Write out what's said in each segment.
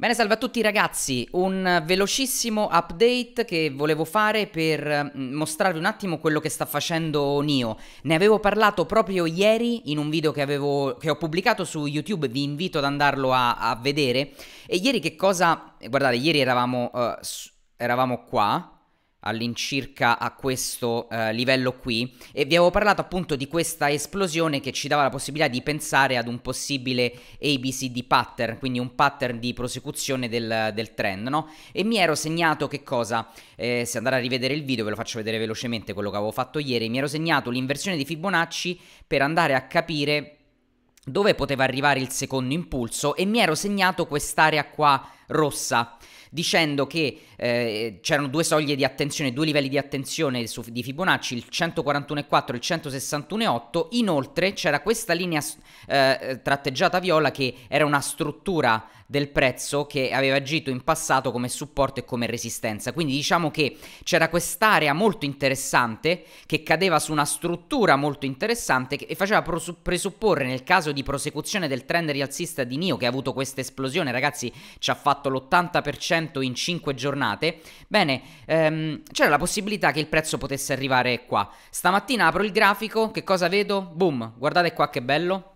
Bene, salve a tutti ragazzi, un velocissimo update che volevo fare per mm, mostrarvi un attimo quello che sta facendo Nio. Ne avevo parlato proprio ieri in un video che, avevo, che ho pubblicato su YouTube, vi invito ad andarlo a, a vedere. E ieri che cosa... guardate, ieri eravamo, uh, eravamo qua, all'incirca a questo eh, livello qui e vi avevo parlato appunto di questa esplosione che ci dava la possibilità di pensare ad un possibile ABCD pattern, quindi un pattern di prosecuzione del, del trend, no? E mi ero segnato che cosa? Eh, se andare a rivedere il video ve lo faccio vedere velocemente quello che avevo fatto ieri, mi ero segnato l'inversione di Fibonacci per andare a capire dove poteva arrivare il secondo impulso e mi ero segnato quest'area qua rossa dicendo che eh, c'erano due soglie di attenzione, due livelli di attenzione su, di Fibonacci, il 141,4 e il 161,8, inoltre c'era questa linea eh, tratteggiata viola che era una struttura del prezzo che aveva agito in passato come supporto e come resistenza, quindi diciamo che c'era quest'area molto interessante che cadeva su una struttura molto interessante e faceva presupporre nel caso di prosecuzione del trend rialzista di NIO che ha avuto questa esplosione, ragazzi ci ha fatto l'80% 10% in 5 giornate, bene, ehm, c'era la possibilità che il prezzo potesse arrivare qua. Stamattina apro il grafico, che cosa vedo? Boom, guardate qua che bello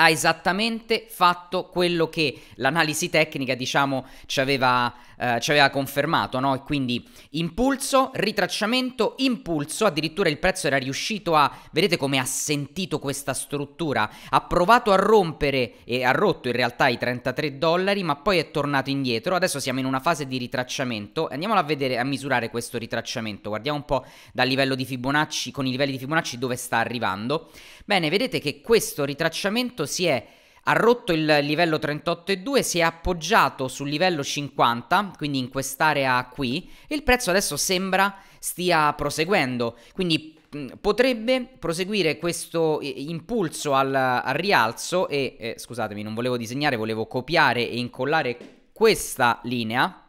ha esattamente fatto quello che l'analisi tecnica, diciamo, ci aveva eh, ci aveva confermato, no? E quindi impulso, ritracciamento, impulso, addirittura il prezzo era riuscito a, vedete come ha sentito questa struttura, ha provato a rompere e ha rotto in realtà i 33 dollari, ma poi è tornato indietro, adesso siamo in una fase di ritracciamento, andiamolo a vedere, a misurare questo ritracciamento, guardiamo un po' dal livello di Fibonacci, con i livelli di Fibonacci dove sta arrivando, bene, vedete che questo ritracciamento si è ha rotto il livello 38,2, si è appoggiato sul livello 50, quindi in quest'area qui, e il prezzo adesso sembra stia proseguendo, quindi potrebbe proseguire questo impulso al, al rialzo e eh, scusatemi non volevo disegnare volevo copiare e incollare questa linea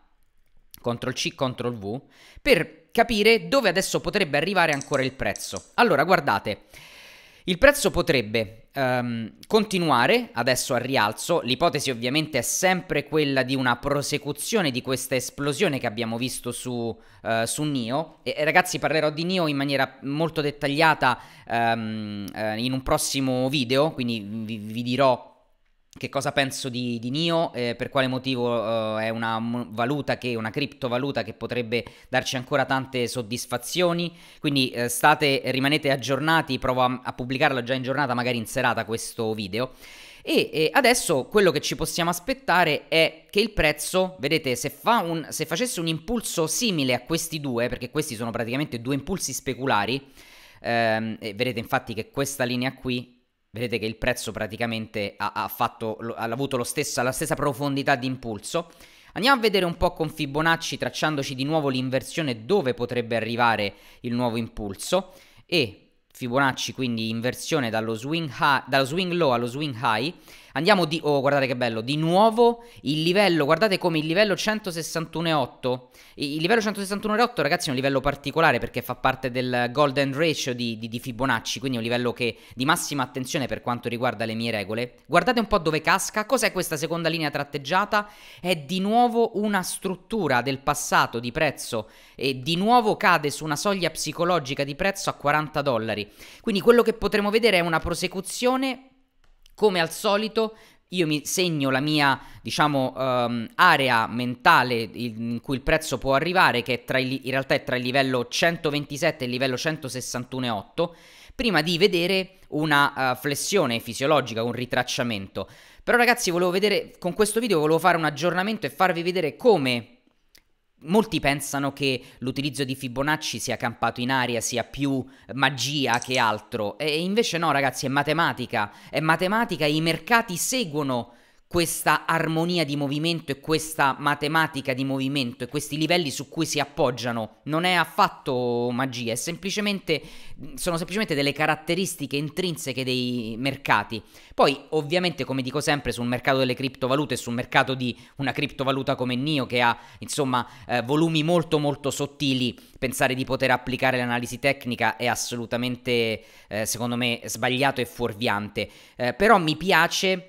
ctrl c ctrl v per capire dove adesso potrebbe arrivare ancora il prezzo allora guardate il prezzo potrebbe um, continuare adesso al rialzo, l'ipotesi ovviamente è sempre quella di una prosecuzione di questa esplosione che abbiamo visto su, uh, su Nio e ragazzi parlerò di Nio in maniera molto dettagliata um, uh, in un prossimo video, quindi vi, vi dirò che cosa penso di, di NIO, eh, per quale motivo eh, è una valuta che, una criptovaluta che potrebbe darci ancora tante soddisfazioni, quindi eh, state, rimanete aggiornati, provo a, a pubblicarlo già in giornata, magari in serata questo video. E, e adesso quello che ci possiamo aspettare è che il prezzo, vedete, se, fa un, se facesse un impulso simile a questi due, perché questi sono praticamente due impulsi speculari, ehm, vedete infatti che questa linea qui Vedete che il prezzo praticamente ha, ha, fatto, ha avuto stesso, la stessa profondità di impulso. Andiamo a vedere un po' con Fibonacci, tracciandoci di nuovo l'inversione dove potrebbe arrivare il nuovo impulso e Fibonacci, quindi inversione dallo swing, high, dallo swing low allo swing high. Andiamo di... Oh, guardate che bello, di nuovo il livello, guardate come il livello 161,8. Il livello 161,8 ragazzi è un livello particolare perché fa parte del golden ratio di, di, di Fibonacci, quindi è un livello che, di massima attenzione per quanto riguarda le mie regole. Guardate un po' dove casca, cos'è questa seconda linea tratteggiata? È di nuovo una struttura del passato di prezzo e di nuovo cade su una soglia psicologica di prezzo a 40 dollari. Quindi quello che potremo vedere è una prosecuzione come al solito io mi segno la mia, diciamo, um, area mentale in cui il prezzo può arrivare, che il, in realtà è tra il livello 127 e il livello 161,8, prima di vedere una uh, flessione fisiologica, un ritracciamento. Però ragazzi, volevo vedere, con questo video volevo fare un aggiornamento e farvi vedere come Molti pensano che l'utilizzo di Fibonacci sia campato in aria, sia più magia che altro, e invece no ragazzi, è matematica, è matematica, i mercati seguono questa armonia di movimento e questa matematica di movimento e questi livelli su cui si appoggiano non è affatto magia, è semplicemente, sono semplicemente delle caratteristiche intrinseche dei mercati. Poi ovviamente come dico sempre sul mercato delle criptovalute e sul mercato di una criptovaluta come NIO che ha insomma eh, volumi molto molto sottili, pensare di poter applicare l'analisi tecnica è assolutamente eh, secondo me sbagliato e fuorviante, eh, però mi piace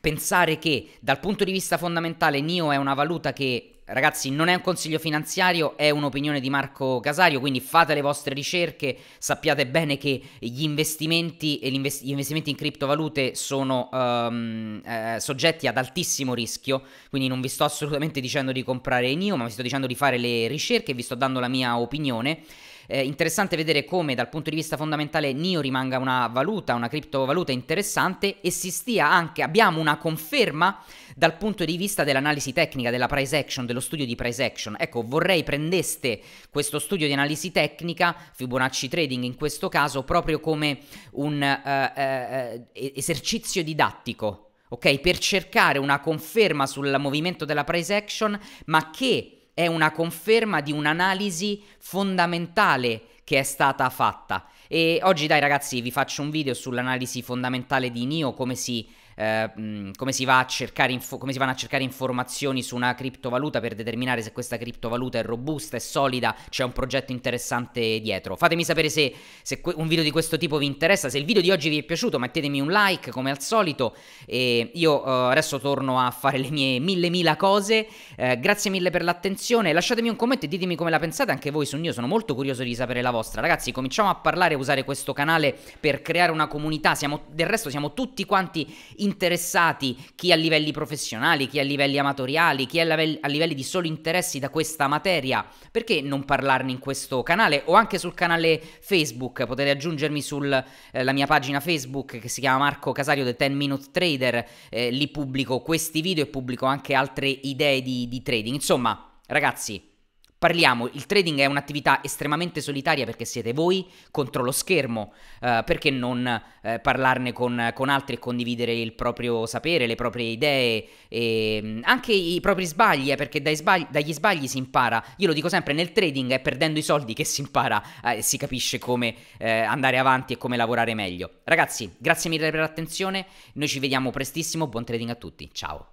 pensare che dal punto di vista fondamentale NIO è una valuta che ragazzi non è un consiglio finanziario, è un'opinione di Marco Casario, quindi fate le vostre ricerche, sappiate bene che gli investimenti, gli investimenti in criptovalute sono um, eh, soggetti ad altissimo rischio, quindi non vi sto assolutamente dicendo di comprare NIO, ma vi sto dicendo di fare le ricerche, e vi sto dando la mia opinione eh, interessante vedere come dal punto di vista fondamentale NIO rimanga una valuta, una criptovaluta interessante e si stia anche, abbiamo una conferma dal punto di vista dell'analisi tecnica, della price action, dello studio di price action. Ecco, vorrei prendeste questo studio di analisi tecnica, Fibonacci Trading in questo caso, proprio come un eh, eh, eh esercizio didattico ok? Per cercare una conferma sul movimento della price action, ma che è una conferma di un'analisi fondamentale che è stata fatta. E oggi dai ragazzi vi faccio un video sull'analisi fondamentale di Nio, come si eh, come, si info- come si vanno a cercare informazioni su una criptovaluta per determinare se questa criptovaluta è robusta, è solida, c'è un progetto interessante dietro. Fatemi sapere se, se que- un video di questo tipo vi interessa, se il video di oggi vi è piaciuto mettetemi un like come al solito e io eh, adesso torno a fare le mie mille mila cose, eh, grazie mille per l'attenzione, lasciatemi un commento e ditemi come la pensate anche voi su New, sono molto curioso di sapere la vostra. Ragazzi cominciamo a parlare, e usare questo canale per creare una comunità, siamo, del resto siamo tutti quanti interessati, chi a livelli professionali, chi a livelli amatoriali, chi a livelli, di solo interessi da questa materia, perché non parlarne in questo canale o anche sul canale Facebook? Potete aggiungermi sulla eh, mia pagina Facebook che si chiama Marco Casario The 10 Minute Trader, eh, lì pubblico questi video e pubblico anche altre idee di, di trading. Insomma, ragazzi, Parliamo, il trading è un'attività estremamente solitaria perché siete voi contro lo schermo, eh, perché non eh, parlarne con, con, altri e condividere il proprio sapere, le proprie idee, e, mm, anche i propri sbagli, eh, perché sbagli, dagli sbagli si impara. Io lo dico sempre, nel trading è perdendo i soldi che si impara eh, e si capisce come eh, andare avanti e come lavorare meglio. Ragazzi, grazie mille per l'attenzione, noi ci vediamo prestissimo, buon trading a tutti, ciao!